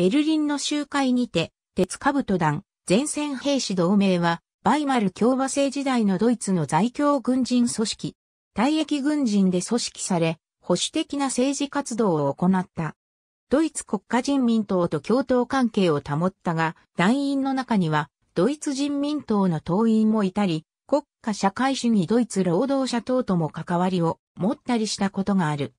ベルリンの集会にて、鉄兜団、前線兵士同盟は、バイマル共和制時代のドイツの在京軍人組織、退役軍人で組織され、保守的な政治活動を行った。ドイツ国家人民党と共闘関係を保ったが、団員の中には、ドイツ人民党の党員もいたり、国家社会主義ドイツ労働者党とも関わりを持ったりしたことがある。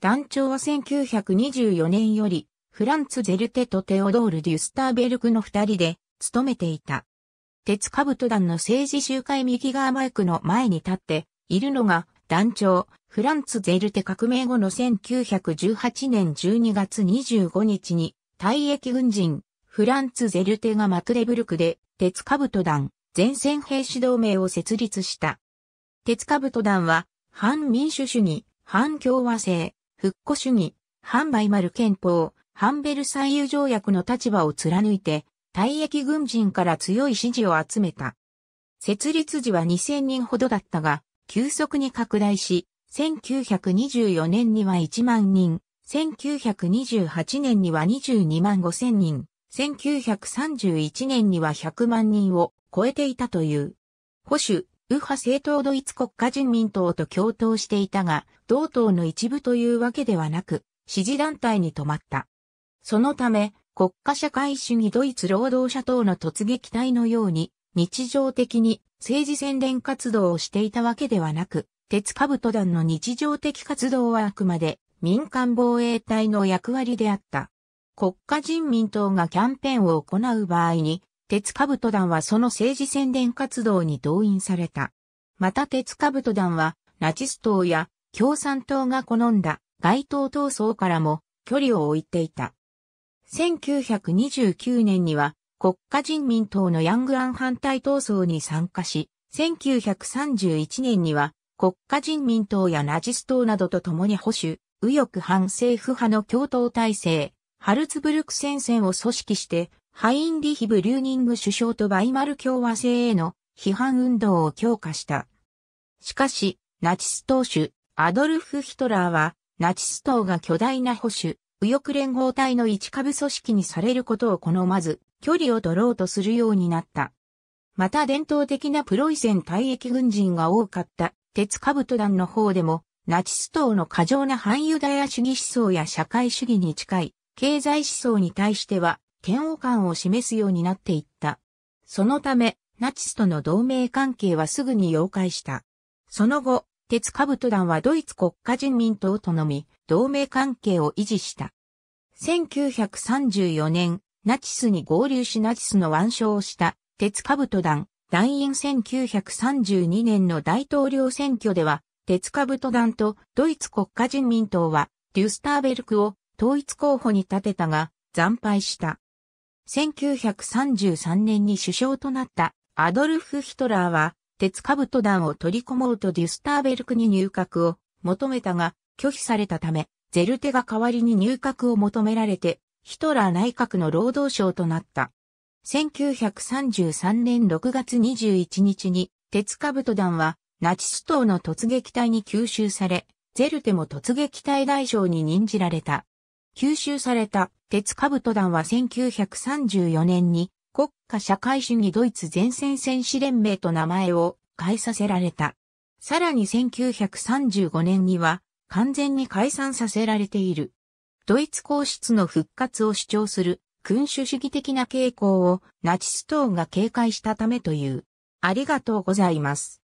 団長は1924年よりフランツ・ゼルテとテオドール・デュスターベルクの二人で、務めていた。鉄兜団の政治集会右側マイクの前に立っているのが団長、フランツ・ゼルテ革命後の1918年12月25日に、退役軍人、フランツ・ゼルテがマクレブルクで、鉄兜団、前線兵士同盟を設立した。鉄兜団は、反民主主義、反共和制、復古主義、反バイマル憲法、ハンベル最優条約の立場を貫いて、退役軍人から強い支持を集めた。設立時は2000人ほどだったが、急速に拡大し、1924年には1万人、1928年には22万5千人、1931年には100万人を超えていたという。保守、右派政党ドイツ国家人民党と共闘していたが、同党の一部というわけではなく、支持団体に止まった。そのため、国家社会主義ドイツ労働者党の突撃隊のように、日常的に政治宣伝活動をしていたわけではなく、鉄兜団の日常的活動はあくまで民間防衛隊の役割であった。国家人民党がキャンペーンを行う場合に、鉄兜団はその政治宣伝活動に動員された。また鉄兜団は、ナチス党や共産党が好んだ街頭闘争からも距離を置いていた。1929年には国家人民党のヤングアン反対闘争に参加し、1931年には国家人民党やナチス党などと共に保守、右翼反政府派の共闘体制、ハルツブルク戦線を組織して、ハインリヒブ・リューニング首相とバイマル共和制への批判運動を強化した。しかし、ナチス党首、アドルフ・ヒトラーは、ナチス党が巨大な保守、右翼連合体の一株組織にされることを好まず、距離を取ろうとするようになった。また伝統的なプロイセン退役軍人が多かった鉄兜団の方でも、ナチス党の過剰な反ユダヤ主義思想や社会主義に近い経済思想に対しては、嫌悪感を示すようになっていった。そのため、ナチスとの同盟関係はすぐに溶解した。その後、鉄兜団はドイツ国家人民党とのみ、同盟関係を維持した。1934年、ナチスに合流しナチスの腕章をした鉄兜団、団員1932年の大統領選挙では、鉄兜団とドイツ国家人民党は、デュスターベルクを統一候補に立てたが、惨敗した。1933年に首相となったアドルフ・ヒトラーは、鉄兜団を取り込もうとデュスターベルクに入閣を求めたが、拒否されたため、ゼルテが代わりに入閣を求められて、ヒトラー内閣の労働省となった。1933年6月21日に、鉄兜団は、ナチス党の突撃隊に吸収され、ゼルテも突撃隊大将に任じられた。吸収された鉄兜団は1934年に国家社会主義ドイツ前線戦士連盟と名前を変えさせられた。さらに1935年には完全に解散させられている。ドイツ皇室の復活を主張する君主主義的な傾向をナチス党が警戒したためという。ありがとうございます。